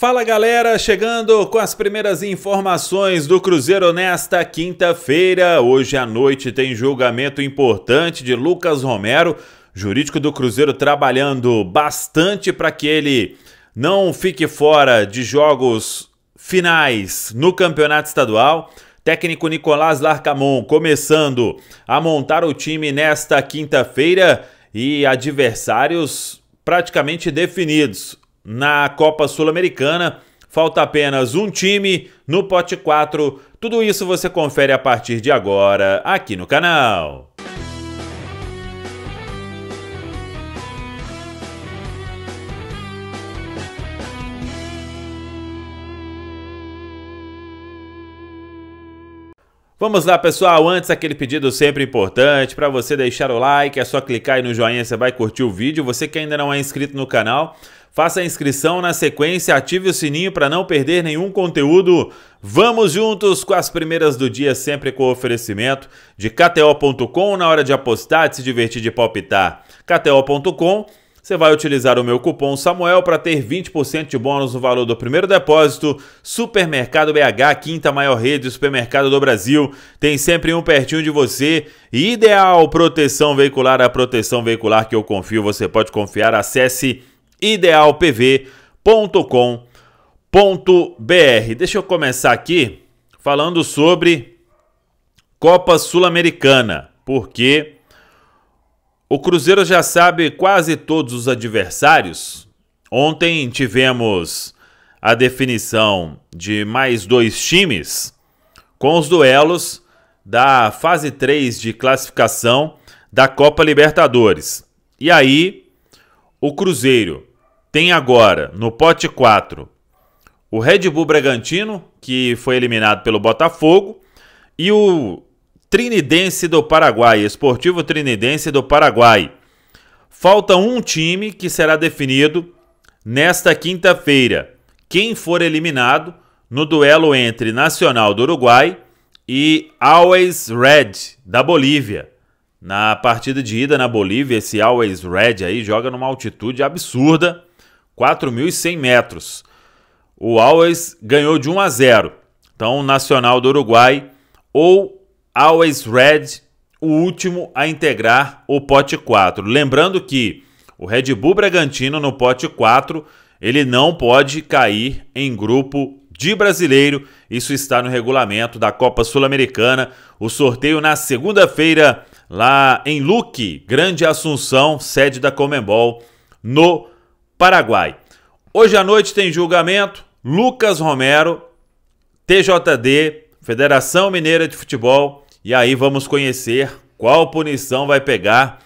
Fala galera, chegando com as primeiras informações do Cruzeiro nesta quinta-feira. Hoje à noite tem julgamento importante de Lucas Romero, jurídico do Cruzeiro trabalhando bastante para que ele não fique fora de jogos finais no Campeonato Estadual. Técnico Nicolás Larcamon começando a montar o time nesta quinta-feira e adversários praticamente definidos na Copa Sul-Americana. Falta apenas um time no pote 4. Tudo isso você confere a partir de agora aqui no canal. Vamos lá, pessoal. Antes, aquele pedido sempre importante para você deixar o like. É só clicar aí no joinha, você vai curtir o vídeo. Você que ainda não é inscrito no canal, Faça a inscrição na sequência, ative o sininho para não perder nenhum conteúdo. Vamos juntos com as primeiras do dia, sempre com o oferecimento de KTO.com na hora de apostar, de se divertir, de palpitar. KTO.com você vai utilizar o meu cupom Samuel para ter 20% de bônus no valor do primeiro depósito. Supermercado BH, quinta maior rede de supermercado do Brasil, tem sempre um pertinho de você. Ideal proteção veicular, a proteção veicular que eu confio, você pode confiar. Acesse idealpv.com.br. Deixa eu começar aqui falando sobre Copa Sul-Americana, porque o Cruzeiro já sabe quase todos os adversários. Ontem tivemos a definição de mais dois times com os duelos da fase 3 de classificação da Copa Libertadores. E aí, o Cruzeiro tem agora no pote 4 o Red Bull Bragantino, que foi eliminado pelo Botafogo, e o Trinidense do Paraguai, Esportivo Trinidense do Paraguai. Falta um time que será definido nesta quinta-feira. Quem for eliminado no duelo entre Nacional do Uruguai e Always Red da Bolívia. Na partida de ida na Bolívia, esse Always Red aí joga numa altitude absurda 4.100 metros. O Always ganhou de 1 a 0. Então, Nacional do Uruguai ou Always Red, o último a integrar o pote 4. Lembrando que o Red Bull Bragantino no pote 4, ele não pode cair em grupo de brasileiro. Isso está no regulamento da Copa Sul-Americana. O sorteio na segunda-feira, lá em Luque, Grande Assunção, sede da Comembol, no Paraguai. Hoje à noite tem julgamento. Lucas Romero, TJD, Federação Mineira de Futebol. E aí vamos conhecer qual punição vai pegar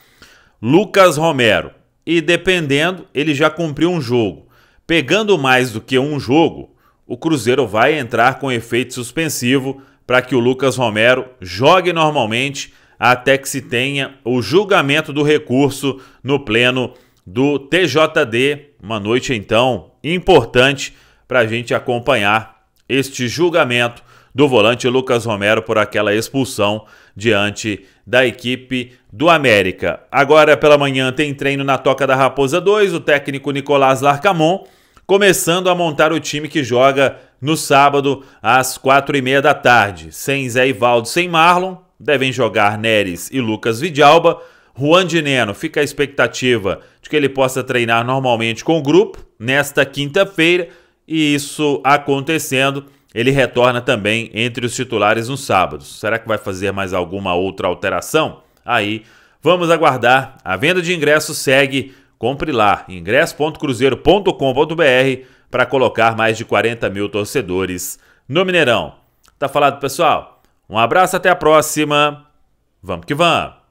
Lucas Romero. E dependendo, ele já cumpriu um jogo. Pegando mais do que um jogo, o Cruzeiro vai entrar com efeito suspensivo para que o Lucas Romero jogue normalmente até que se tenha o julgamento do recurso no pleno do TJD. Uma noite, então, importante para a gente acompanhar este julgamento do volante Lucas Romero por aquela expulsão diante da equipe do América. Agora pela manhã tem treino na Toca da Raposa 2, o técnico Nicolás Larcamon começando a montar o time que joga no sábado às quatro e meia da tarde. Sem Zé Ivaldo, sem Marlon, devem jogar Neres e Lucas Vidalba, Juan Neno, fica a expectativa de que ele possa treinar normalmente com o grupo nesta quinta-feira e isso acontecendo, ele retorna também entre os titulares no sábado. Será que vai fazer mais alguma outra alteração? Aí vamos aguardar. A venda de ingressos segue. Compre lá, ingresso.cruzeiro.com.br para colocar mais de 40 mil torcedores no Mineirão. Tá falado, pessoal? Um abraço, até a próxima. Vamos que vamos!